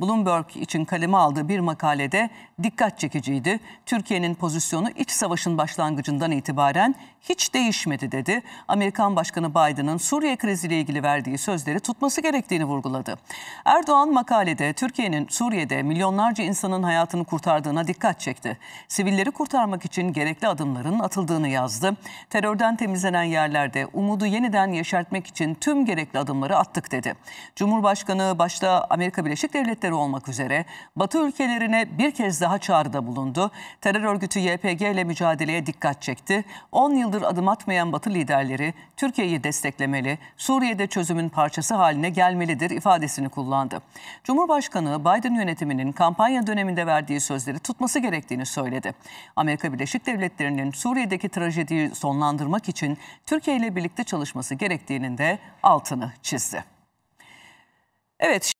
Bloomberg için kaleme aldığı bir makalede dikkat çekiciydi. Türkiye'nin pozisyonu iç savaşın başlangıcından itibaren hiç değişmedi dedi. Amerikan Başkanı Biden'ın Suriye kriziyle ilgili verdiği sözleri tutması gerektiğini vurguladı. Erdoğan makalede Türkiye'nin Suriye'de milyonlarca insanın hayatını kurtardığına dikkat çekti. Sivilleri kurtarmak için gerekli adımların atıldığını yazdı. Terörden temizlenen yerlerde umudu yeniden yeşertmek için tüm gerekli adımları attık dedi. Cumhurbaşkanı başta Amerika Birleşik Devletleri Kayseri olmak üzere Batı ülkelerine bir kez daha çağrıda bulundu. Terör örgütü YPG ile mücadeleye dikkat çekti. 10 yıldır adım atmayan Batı liderleri Türkiye'yi desteklemeli, Suriye'de çözümün parçası haline gelmelidir ifadesini kullandı. Cumhurbaşkanı Biden yönetiminin kampanya döneminde verdiği sözleri tutması gerektiğini söyledi. Amerika Birleşik Devletleri'nin Suriye'deki trajediyi sonlandırmak için Türkiye ile birlikte çalışması gerektiğinin de altını çizdi. Evet.